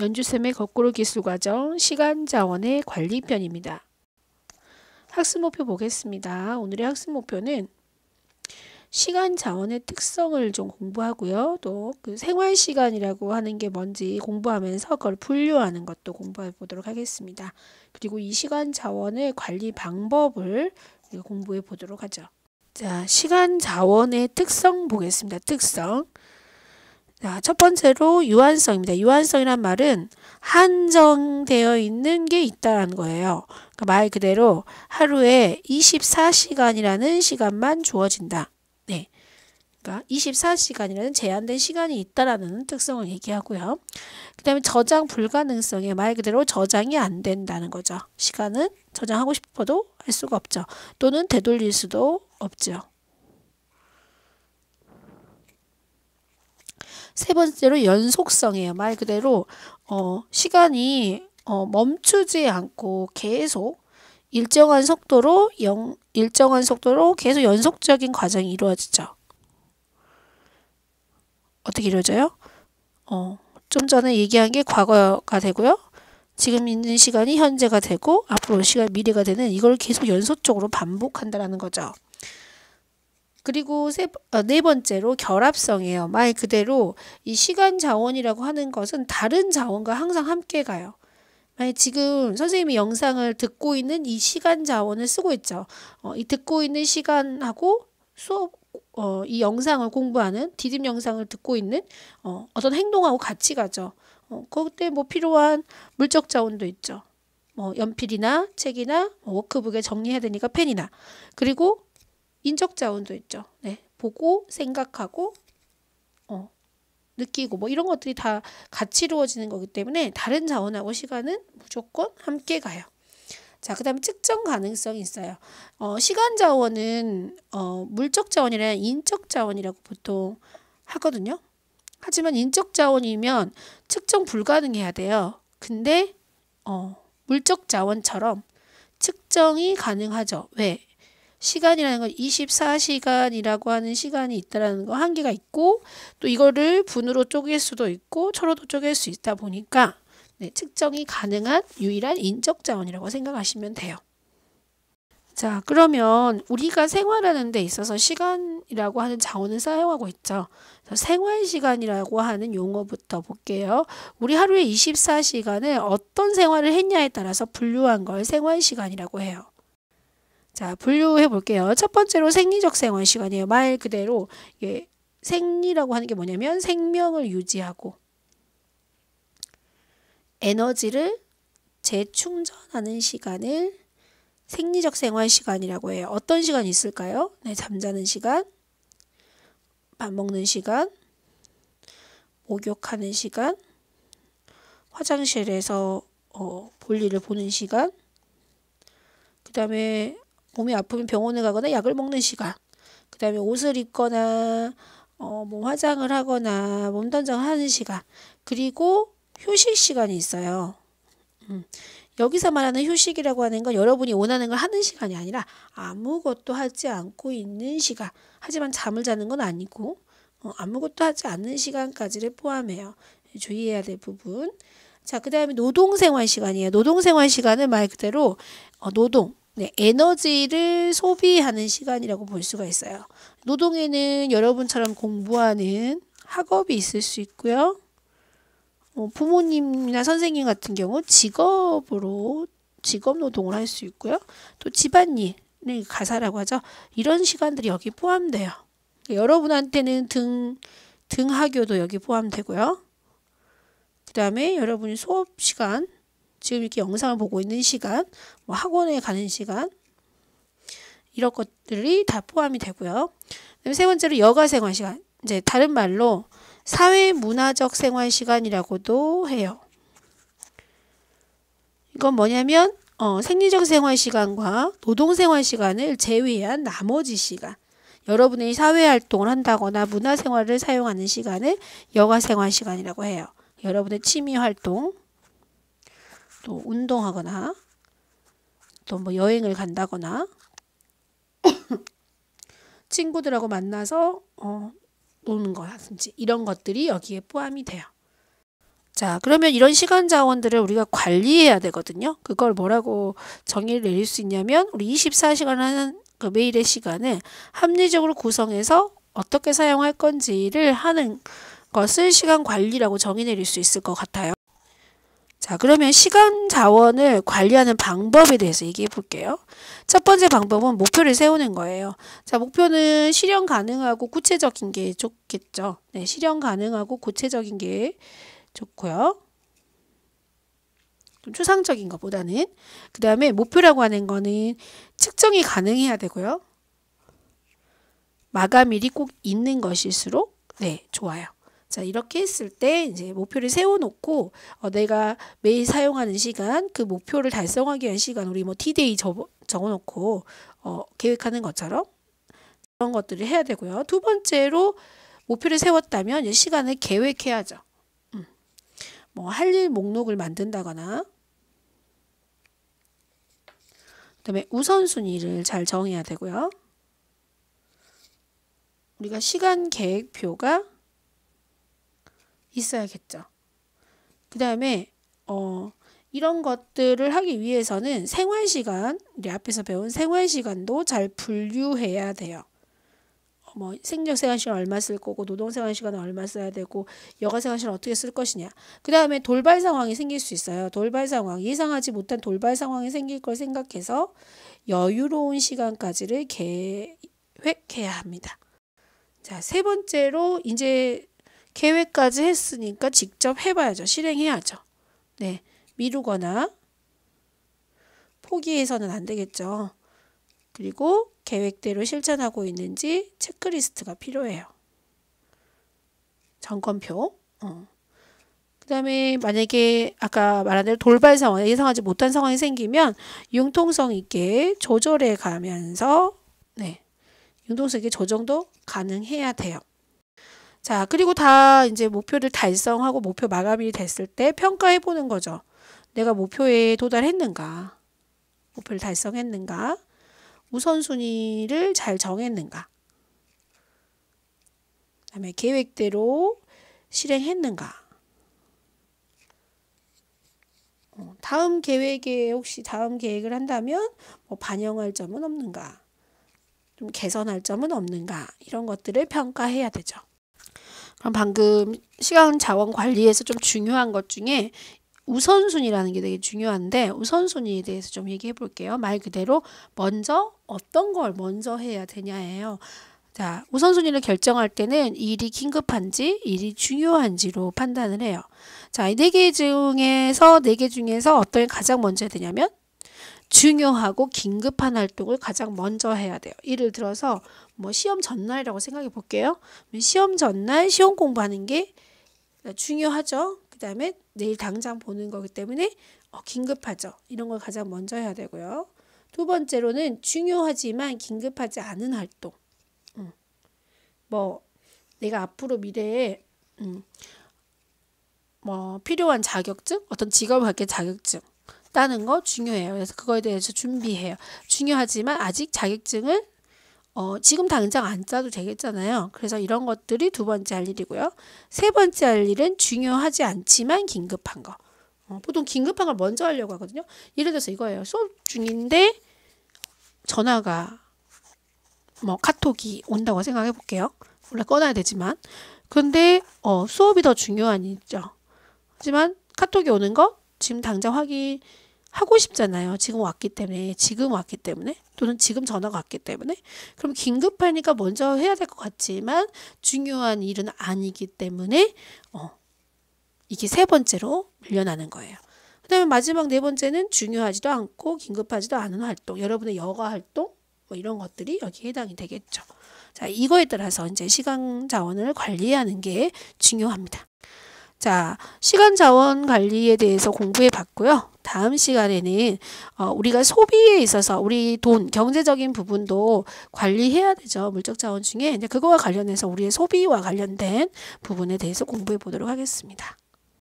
연주쌤의 거꾸로 기술과정 시간자원의 관리편입니다. 학습목표 보겠습니다. 오늘의 학습목표는 시간자원의 특성을 좀 공부하고요. 또 그 생활시간이라고 하는 게 뭔지 공부하면서 그걸 분류하는 것도 공부해 보도록 하겠습니다. 그리고 이 시간자원의 관리 방법을 공부해 보도록 하죠. 자, 시간자원의 특성 보겠습니다. 특성. 자, 첫 번째로 유한성입니다. 유한성이란 말은 한정되어 있는 게있다는 거예요. 그러니까 말 그대로 하루에 24시간이라는 시간만 주어진다. 네. 그러니까 24시간이라는 제한된 시간이 있다라는 특성을 얘기하고요. 그 다음에 저장 불가능성에 말 그대로 저장이 안 된다는 거죠. 시간은 저장하고 싶어도 할 수가 없죠. 또는 되돌릴 수도 없죠. 세 번째로 연속성이에요. 말 그대로 어, 시간이 어, 멈추지 않고 계속 일정한 속도로 영, 일정한 속도로 계속 연속적인 과정이 이루어지죠. 어떻게 이루어져요? 어, 좀 전에 얘기한 게 과거가 되고요. 지금 있는 시간이 현재가 되고 앞으로 시간 미래가 되는 이걸 계속 연속적으로 반복한다라는 거죠. 그리고 세, 어, 네 번째로 결합성이에요. 말 그대로 이 시간 자원이라고 하는 것은 다른 자원과 항상 함께 가요. 지금 선생님이 영상을 듣고 있는 이 시간 자원을 쓰고 있죠. 어, 이 듣고 있는 시간하고 수업, 어, 이 영상을 공부하는 디딤 영상을 듣고 있는 어, 어떤 행동하고 같이 가죠. 어, 그때 뭐 필요한 물적 자원도 있죠. 뭐 연필이나 책이나 뭐 워크북에 정리해야 되니까 펜이나 그리고 인적 자원도 있죠. 네. 보고 생각하고 어, 느끼고 뭐 이런 것들이 다 같이 이루어지는 거기 때문에 다른 자원하고 시간은 무조건 함께 가요. 자, 그다음 측정 가능성이 있어요. 어, 시간 자원은 어, 물적 자원이란 인적 자원이라고 보통 하거든요. 하지만 인적 자원이면 측정 불가능해야 돼요. 근데 어, 물적 자원처럼 측정이 가능하죠. 왜? 시간이라는 건 24시간이라고 하는 시간이 있다라는 거 한계가 있고 또 이거를 분으로 쪼갤 수도 있고 초로도 쪼갤 수 있다 보니까 네, 측정이 가능한 유일한 인적 자원이라고 생각하시면 돼요. 자, 그러면 우리가 생활하는 데 있어서 시간이라고 하는 자원을 사용하고 있죠. 생활 시간이라고 하는 용어부터 볼게요. 우리 하루에 24시간을 어떤 생활을 했냐에 따라서 분류한 걸 생활 시간이라고 해요. 자, 분류해 볼게요. 첫 번째로 생리적 생활 시간이에요. 말 그대로 예, 생리라고 하는 게 뭐냐면 생명을 유지하고 에너지를 재충전하는 시간을 생리적 생활 시간이라고 해요. 어떤 시간이 있을까요? 네, 잠자는 시간, 밥 먹는 시간, 목욕하는 시간, 화장실에서 어, 볼일을 보는 시간, 그 다음에 몸이 아프면 병원에 가거나 약을 먹는 시간그 다음에 옷을 입거나 어, 뭐 화장을 하거나 몸단장 하는 시간 그리고 휴식 시간이 있어요. 음. 여기서 말하는 휴식이라고 하는 건 여러분이 원하는 걸 하는 시간이 아니라 아무것도 하지 않고 있는 시간. 하지만 잠을 자는 건 아니고 어, 아무것도 하지 않는 시간까지를 포함해요. 주의해야 될 부분. 자, 그 다음에 노동생활 시간이에요. 노동생활 시간은 말 그대로 어, 노동, 네, 에너지를 소비하는 시간이라고 볼 수가 있어요. 노동에는 여러분처럼 공부하는 학업이 있을 수 있고요. 어, 부모님이나 선생님 같은 경우 직업으로 직업 노동을 할 수 있고요. 또 집안일, 네, 가사라고 하죠. 이런 시간들이 여기 포함돼요. 여러분한테는 등, 등하교도 여기 포함되고요. 그 다음에 여러분이 수업 시간, 지금 이렇게 영상을 보고 있는 시간, 뭐 학원에 가는 시간, 이런 것들이 다 포함이 되고요. 세 번째로 여가 생활 시간. 이제 다른 말로 사회 문화적 생활 시간이라고도 해요. 이건 뭐냐면 어, 생리적 생활 시간과 노동 생활 시간을 제외한 나머지 시간. 여러분이 사회 활동을 한다거나 문화 생활을 사용하는 시간을 여가 생활 시간이라고 해요. 여러분의 취미 활동, 또 운동하거나 또 뭐 여행을 간다거나 친구들하고 만나서 어, 노는 거라든지 이런 것들이 여기에 포함이 돼요. 자, 그러면 이런 시간 자원들을 우리가 관리해야 되거든요. 그걸 뭐라고 정의를 내릴 수 있냐면 우리 24시간 하는 그 매일의 시간을 합리적으로 구성해서 어떻게 사용할 건지를 하는 것을 시간 관리라고 정의 내릴 수 있을 것 같아요. 자, 그러면 시간 자원을 관리하는 방법에 대해서 얘기해 볼게요. 첫 번째 방법은 목표를 세우는 거예요. 자, 목표는 실현 가능하고 구체적인 게 좋겠죠. 네, 실현 가능하고 구체적인 게 좋고요. 좀 추상적인 것보다는 그 다음에 목표라고 하는 거는 측정이 가능해야 되고요. 마감일이 꼭 있는 것일수록 네 좋아요. 자, 이렇게 했을 때 이제 목표를 세워놓고 어, 내가 매일 사용하는 시간, 그 목표를 달성하기 위한 시간, 우리 뭐 T데이 적어놓고 어, 계획하는 것처럼 그런 것들을 해야 되고요. 두 번째로 목표를 세웠다면 시간을 계획해야죠. 음. 뭐할 일 목록을 만든다거나 그다음에 우선순위를 잘 정해야 되고요. 우리가 시간 계획표가 있어야겠죠. 그 다음에 어, 이런 것들을 하기 위해서는 생활 시간, 우리 앞에서 배운 생활 시간도 잘 분류해야 돼요. 어, 뭐 생력 생활 시간 얼마 쓸 거고 노동 생활 시간은 얼마 써야 되고 여가 생활 시간 어떻게 쓸 것이냐. 그다음에 돌발 상황이 생길 수 있어요. 돌발 상황, 예상하지 못한 돌발 상황이 생길 걸 생각해서 여유로운 시간까지를 계획해야 합니다. 자, 세 번째로 이제 계획까지 했으니까 직접 해봐야죠. 실행해야죠. 네. 미루거나 포기해서는 안 되겠죠. 그리고 계획대로 실천하고 있는지 체크리스트가 필요해요. 정권표. 어. 그 다음에 만약에 아까 말한 대로 돌발 상황, 예상하지 못한 상황이 생기면 융통성 있게 조절해 가면서 네. 융통성 있게 조정도 가능해야 돼요. 자, 그리고 다 이제 목표를 달성하고 목표 마감일이 됐을 때 평가해 보는 거죠. 내가 목표에 도달했는가? 목표를 달성했는가? 우선순위를 잘 정했는가? 그다음에 계획대로 실행했는가? 어, 다음 계획에 혹시 다음 계획을 한다면 뭐 반영할 점은 없는가? 좀 개선할 점은 없는가? 이런 것들을 평가해야 되죠. 그럼 방금 시간 자원 관리에서 좀 중요한 것 중에 우선순위라는 게 되게 중요한데 우선순위에 대해서 좀 얘기해 볼게요. 말 그대로 먼저 어떤 걸 먼저 해야 되냐예요. 자, 우선순위를 결정할 때는 일이 긴급한지 일이 중요한지로 판단을 해요. 자, 이 네 개 중에서 네 개 중에서 어떤 게 가장 먼저 해야 되냐면 중요하고 긴급한 활동을 가장 먼저 해야 돼요. 예를 들어서 뭐 시험 전날이라고 생각해 볼게요. 시험 전날 시험 공부하는 게 중요하죠. 그다음에 내일 당장 보는 거기 때문에 어, 긴급하죠. 이런 걸 가장 먼저 해야 되고요. 두 번째로는 중요하지만 긴급하지 않은 활동. 음. 뭐 내가 앞으로 미래에 음. 뭐 필요한 자격증, 어떤 직업을 갖게 자격증, 따는 거 중요해요. 그래서 그거에 대해서 준비해요. 중요하지만 아직 자격증을 어, 지금 당장 안 짜도 되겠잖아요. 그래서 이런 것들이 두 번째 할 일이고요. 세 번째 할 일은 중요하지 않지만 긴급한 거. 어, 보통 긴급한 걸 먼저 하려고 하거든요. 예를 들어서 이거예요. 수업 중인데 전화가 뭐 카톡이 온다고 생각해 볼게요. 원래 꺼놔야 되지만. 근데 어, 수업이 더 중요한 일이죠. 하지만 카톡이 오는 거 지금 당장 확인 하고 싶잖아요. 지금 왔기 때문에, 지금 왔기 때문에, 또는 지금 전화가 왔기 때문에. 그럼 긴급하니까 먼저 해야 될 것 같지만, 중요한 일은 아니기 때문에, 어, 이게 세 번째로 밀려나는 거예요. 그 다음에 마지막 네 번째는 중요하지도 않고, 긴급하지도 않은 활동, 여러분의 여가 활동, 뭐 이런 것들이 여기 해당이 되겠죠. 자, 이거에 따라서 이제 시간 자원을 관리하는 게 중요합니다. 자, 시간 자원 관리에 대해서 공부해 봤고요. 다음 시간에는 어, 우리가 소비에 있어서 우리 돈, 경제적인 부분도 관리해야 되죠. 물적 자원 중에 이제 그거와 관련해서 우리의 소비와 관련된 부분에 대해서 공부해 보도록 하겠습니다.